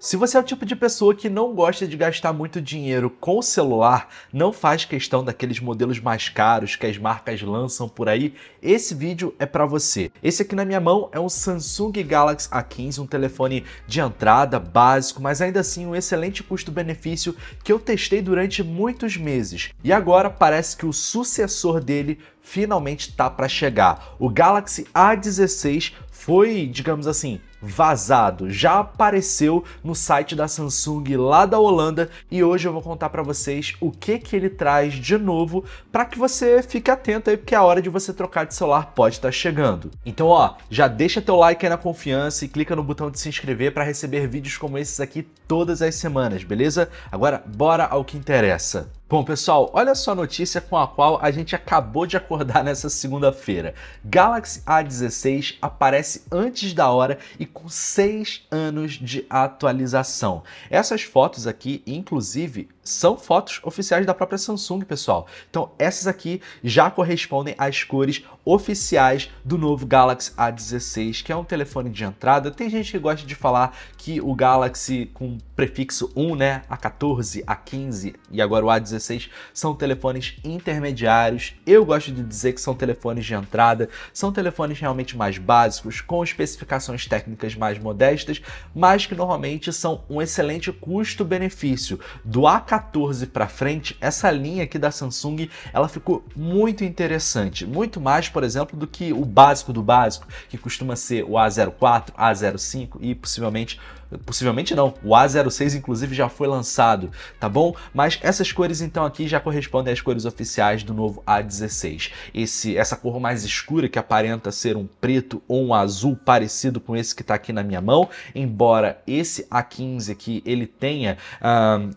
Se você é o tipo de pessoa que não gosta de gastar muito dinheiro com o celular, não faz questão daqueles modelos mais caros que as marcas lançam por aí, esse vídeo é para você. Esse aqui na minha mão é um Samsung Galaxy A15, um telefone de entrada básico, mas ainda assim um excelente custo-benefício que eu testei durante muitos meses. E agora parece que o sucessor dele finalmente tá para chegar. O Galaxy A16 foi, digamos assim, vazado, já apareceu no site da Samsung lá da Holanda e hoje eu vou contar para vocês o que que ele traz de novo para que você fique atento aí porque é a hora de você trocar de celular pode estar tá chegando. Então ó, já deixa teu like aí na confiança e clica no botão de se inscrever para receber vídeos como esses aqui todas as semanas, beleza? Agora bora ao que interessa. Bom, pessoal, olha só a notícia com a qual a gente acabou de acordar nessa segunda-feira. Galaxy A16 aparece antes da hora e com 6 anos de atualização. Essas fotos aqui, inclusive, são fotos oficiais da própria Samsung, pessoal. Então essas aqui já correspondem às cores oficiais do novo Galaxy A16, que é um telefone de entrada. Tem gente que gosta de falar que o Galaxy com prefixo 1, né, A14, A15 e agora o A16 são telefones intermediários. Eu gosto de dizer que são telefones de entrada, são telefones realmente mais básicos, com especificações técnicas mais modestas, mas que normalmente são um excelente custo-benefício. Do A14 14 para frente, essa linha aqui da Samsung, ela ficou muito interessante, muito mais, por exemplo, do que o básico do básico, que costuma ser o A04, A05 e possivelmente Possivelmente não. O A06, inclusive, já foi lançado, tá bom? Mas essas cores, então, aqui já correspondem às cores oficiais do novo A16. Esse, essa cor mais escura, que aparenta ser um preto ou um azul parecido com esse que está aqui na minha mão, embora esse A15 aqui, ele tenha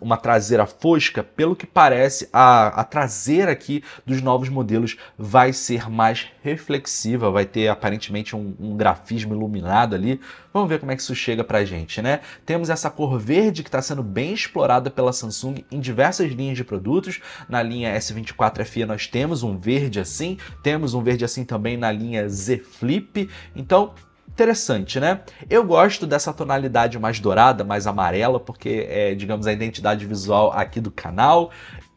um, uma traseira fosca, pelo que parece, a, a traseira aqui dos novos modelos vai ser mais reflexiva, vai ter aparentemente um, um grafismo iluminado ali. Vamos ver como é que isso chega pra gente né? Temos essa cor verde que está sendo bem explorada pela Samsung em diversas linhas de produtos. Na linha S24 FE nós temos um verde assim, temos um verde assim também na linha Z Flip. Então, interessante, né? Eu gosto dessa tonalidade mais dourada, mais amarela, porque é, digamos, a identidade visual aqui do canal.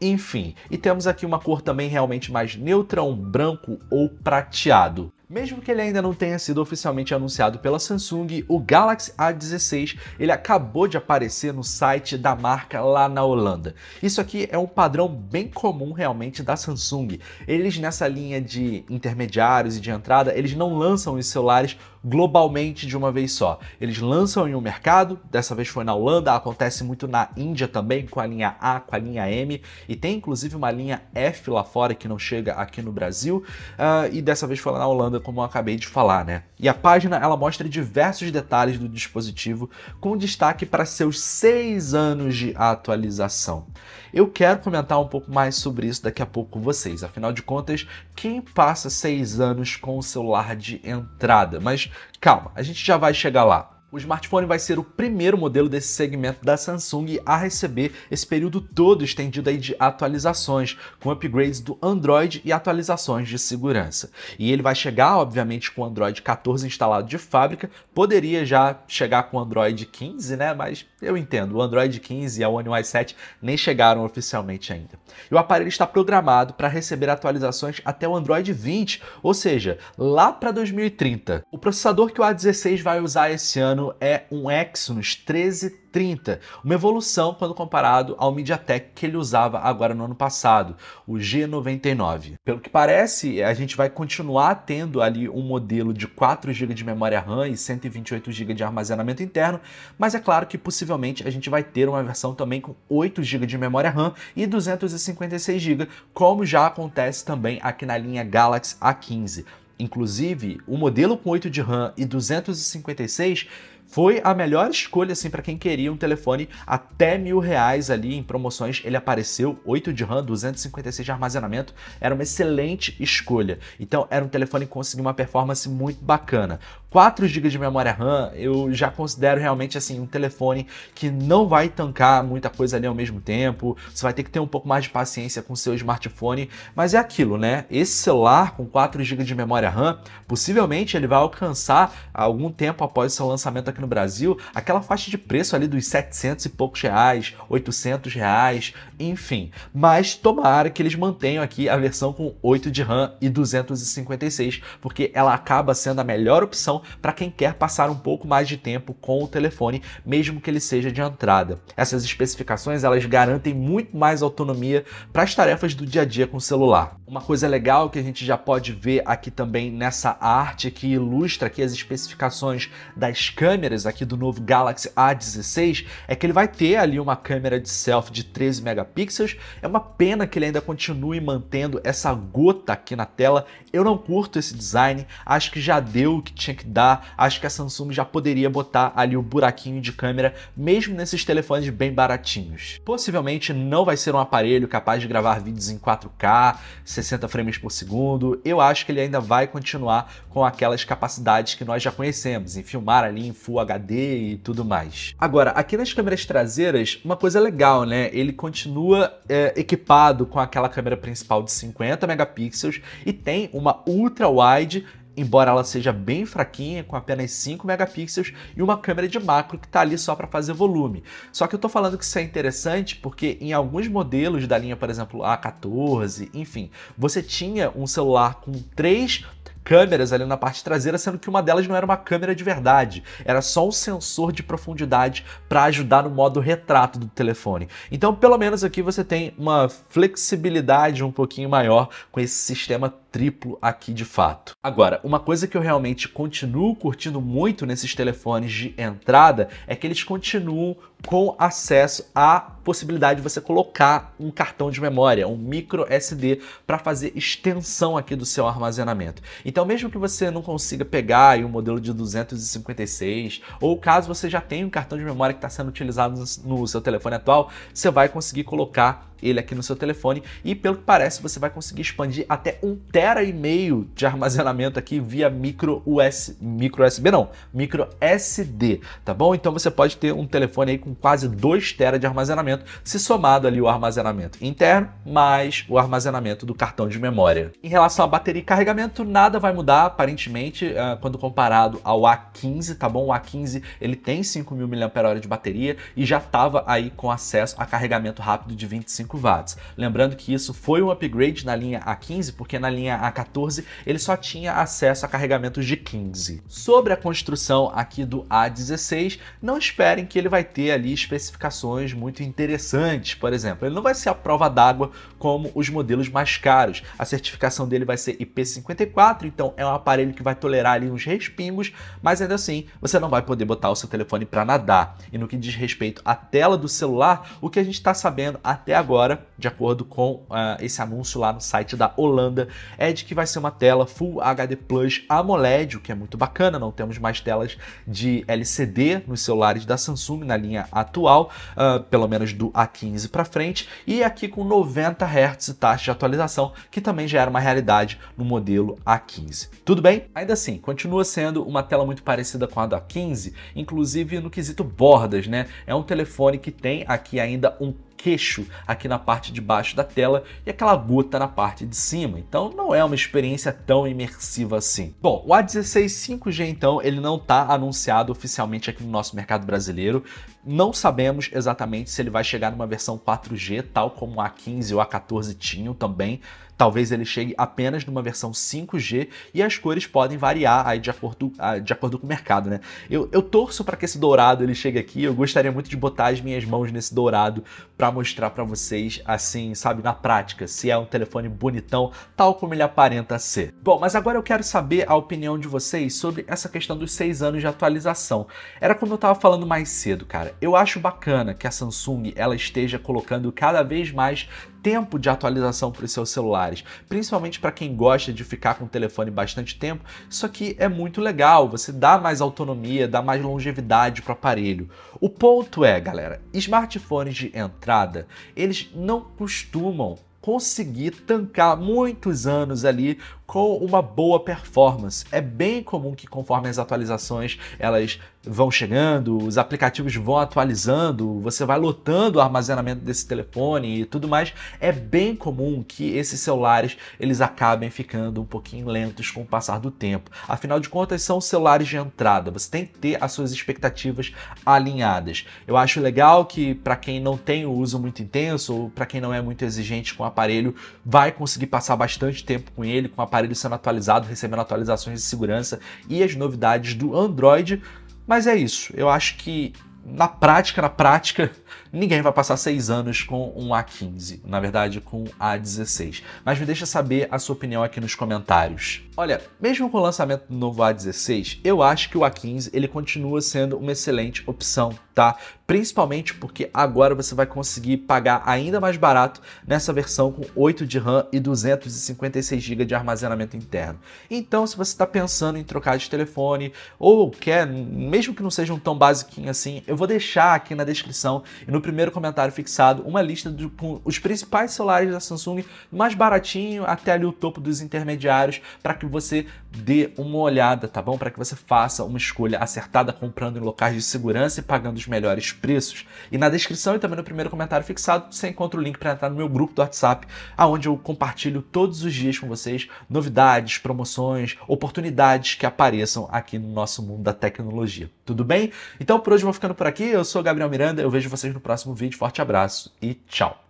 Enfim, e temos aqui uma cor também realmente mais neutra, um branco ou prateado. Mesmo que ele ainda não tenha sido oficialmente anunciado pela Samsung, o Galaxy A16 ele acabou de aparecer no site da marca lá na Holanda. Isso aqui é um padrão bem comum realmente da Samsung. Eles nessa linha de intermediários e de entrada, eles não lançam os celulares globalmente de uma vez só. Eles lançam em um mercado, dessa vez foi na Holanda, acontece muito na Índia também, com a linha A, com a linha M, e tem inclusive uma linha F lá fora que não chega aqui no Brasil, uh, e dessa vez foi lá na Holanda como eu acabei de falar, né? E a página ela mostra diversos detalhes do dispositivo, com destaque para seus seis anos de atualização. Eu quero comentar um pouco mais sobre isso daqui a pouco com vocês. Afinal de contas, quem passa seis anos com o celular de entrada? Mas calma, a gente já vai chegar lá. O smartphone vai ser o primeiro modelo desse segmento da Samsung a receber esse período todo estendido aí de atualizações, com upgrades do Android e atualizações de segurança. E ele vai chegar, obviamente, com o Android 14 instalado de fábrica, poderia já chegar com o Android 15, né? Mas eu entendo, o Android 15 e a One UI 7 nem chegaram oficialmente ainda. E o aparelho está programado para receber atualizações até o Android 20, ou seja, lá para 2030. O processador que o A16 vai usar esse ano ano é um Exynos 1330, uma evolução quando comparado ao MediaTek que ele usava agora no ano passado, o G99. Pelo que parece, a gente vai continuar tendo ali um modelo de 4 GB de memória RAM e 128 GB de armazenamento interno, mas é claro que possivelmente a gente vai ter uma versão também com 8 GB de memória RAM e 256 GB, como já acontece também aqui na linha Galaxy A15. Inclusive, o modelo com 8 de RAM e 256 foi a melhor escolha, assim, para quem queria um telefone até mil reais ali em promoções. Ele apareceu, 8 de RAM, 256 de armazenamento. Era uma excelente escolha. Então, era um telefone que conseguiu uma performance muito bacana. 4 GB de memória RAM, eu já considero realmente, assim, um telefone que não vai tancar muita coisa ali ao mesmo tempo. Você vai ter que ter um pouco mais de paciência com o seu smartphone. Mas é aquilo, né? Esse celular com 4 GB de memória RAM, possivelmente ele vai alcançar algum tempo após seu lançamento aqui aqui no Brasil, aquela faixa de preço ali dos 700 e poucos reais, 800 reais, enfim. Mas tomara que eles mantenham aqui a versão com 8 de RAM e 256, porque ela acaba sendo a melhor opção para quem quer passar um pouco mais de tempo com o telefone, mesmo que ele seja de entrada. Essas especificações elas garantem muito mais autonomia para as tarefas do dia a dia com o celular. Uma coisa legal que a gente já pode ver aqui também nessa arte que ilustra aqui as especificações das câmeras câmeras aqui do novo Galaxy A16 é que ele vai ter ali uma câmera de selfie de 13 megapixels. É uma pena que ele ainda continue mantendo essa gota aqui na tela. Eu não curto esse design, acho que já deu o que tinha que dar, acho que a Samsung já poderia botar ali o buraquinho de câmera, mesmo nesses telefones bem baratinhos. Possivelmente não vai ser um aparelho capaz de gravar vídeos em 4K, 60 frames por segundo. Eu acho que ele ainda vai continuar com aquelas capacidades que nós já conhecemos, em filmar ali em full Full HD e tudo mais. Agora, aqui nas câmeras traseiras, uma coisa legal, né? Ele continua é, equipado com aquela câmera principal de 50 megapixels e tem uma ultra wide embora ela seja bem fraquinha, com apenas 5 megapixels e uma câmera de macro que está ali só para fazer volume. Só que eu estou falando que isso é interessante porque em alguns modelos da linha, por exemplo, A14, enfim, você tinha um celular com 3 câmeras ali na parte traseira, sendo que uma delas não era uma câmera de verdade, era só um sensor de profundidade para ajudar no modo retrato do telefone. Então, pelo menos aqui você tem uma flexibilidade um pouquinho maior com esse sistema triplo aqui de fato. Agora, uma coisa que eu realmente continuo curtindo muito nesses telefones de entrada é que eles continuam com acesso à possibilidade de você colocar um cartão de memória, um micro SD, para fazer extensão aqui do seu armazenamento. Então, mesmo que você não consiga pegar um modelo de 256, ou caso você já tenha um cartão de memória que está sendo utilizado no seu telefone atual, você vai conseguir colocar ele aqui no seu telefone e pelo que parece você vai conseguir expandir até um tera e meio de armazenamento aqui via micro USB, micro USB não, micro SD, tá bom? Então você pode ter um telefone aí com quase 2 tera de armazenamento, se somado ali o armazenamento interno mais o armazenamento do cartão de memória. Em relação à bateria e carregamento, nada vai mudar aparentemente ah, quando comparado ao A15, tá bom? O A15 ele tem 5.000 mAh de bateria e já estava aí com acesso a carregamento rápido de 25 5 watts. Lembrando que isso foi um upgrade na linha A15, porque na linha A14 ele só tinha acesso a carregamentos de 15. Sobre a construção aqui do A16, não esperem que ele vai ter ali especificações muito interessantes, por exemplo. Ele não vai ser a prova d'água como os modelos mais caros. A certificação dele vai ser IP54, então é um aparelho que vai tolerar ali uns respingos, mas ainda assim você não vai poder botar o seu telefone para nadar. E no que diz respeito à tela do celular, o que a gente está sabendo até agora agora, de acordo com uh, esse anúncio lá no site da Holanda, é de que vai ser uma tela Full HD Plus AMOLED, o que é muito bacana, não temos mais telas de LCD nos celulares da Samsung na linha atual, uh, pelo menos do A15 para frente, e aqui com 90 Hz de taxa de atualização, que também já era uma realidade no modelo A15. Tudo bem? Ainda assim, continua sendo uma tela muito parecida com a do A15, inclusive no quesito bordas, né? É um telefone que tem aqui ainda um queixo aqui na parte de baixo da tela e aquela gota na parte de cima. Então não é uma experiência tão imersiva assim. Bom, o A16 5G então, ele não está anunciado oficialmente aqui no nosso mercado brasileiro. Não sabemos exatamente se ele vai chegar numa versão 4G, tal como o A15 ou A14 tinham também. Talvez ele chegue apenas numa versão 5G e as cores podem variar aí de acordo, ah, de acordo com o mercado, né? Eu, eu torço para que esse dourado ele chegue aqui. Eu gostaria muito de botar as minhas mãos nesse dourado para mostrar para vocês, assim, sabe, na prática, se é um telefone bonitão, tal como ele aparenta ser. Bom, mas agora eu quero saber a opinião de vocês sobre essa questão dos seis anos de atualização. Era como eu estava falando mais cedo, cara. Eu acho bacana que a Samsung ela esteja colocando cada vez mais tempo de atualização para os seus celulares. Principalmente para quem gosta de ficar com o telefone bastante tempo, isso aqui é muito legal. Você dá mais autonomia, dá mais longevidade para o aparelho. O ponto é, galera, smartphones de entrada, eles não costumam conseguir tancar muitos anos ali com uma boa performance. É bem comum que conforme as atualizações elas vão chegando, os aplicativos vão atualizando, você vai lotando o armazenamento desse telefone e tudo mais, é bem comum que esses celulares eles acabem ficando um pouquinho lentos com o passar do tempo. Afinal de contas, são celulares de entrada. Você tem que ter as suas expectativas alinhadas. Eu acho legal que para quem não tem o uso muito intenso ou para quem não é muito exigente com o aparelho, vai conseguir passar bastante tempo com ele, com o aparelho aparelho sendo atualizado, recebendo atualizações de segurança e as novidades do Android. Mas é isso, eu acho que na prática, na prática, ninguém vai passar seis anos com um A15, na verdade com um A16. Mas me deixa saber a sua opinião aqui nos comentários. Olha, mesmo com o lançamento do novo A16, eu acho que o A15 ele continua sendo uma excelente opção, tá? principalmente porque agora você vai conseguir pagar ainda mais barato nessa versão com 8 de RAM e 256 GB de armazenamento interno. Então, se você está pensando em trocar de telefone ou quer, mesmo que não sejam tão básico assim, eu vou deixar aqui na descrição e no primeiro comentário fixado uma lista do, com os principais celulares da Samsung, mais baratinho até ali o topo dos intermediários, para que você dê uma olhada, tá bom? Para que você faça uma escolha acertada comprando em locais de segurança e pagando os melhores preços. E na descrição e também no primeiro comentário fixado, você encontra o link para entrar no meu grupo do WhatsApp, aonde eu compartilho todos os dias com vocês novidades, promoções, oportunidades que apareçam aqui no nosso mundo da tecnologia. Tudo bem? Então por hoje eu vou ficando por aqui. Eu sou Gabriel Miranda, eu vejo vocês no próximo vídeo. Forte abraço e tchau!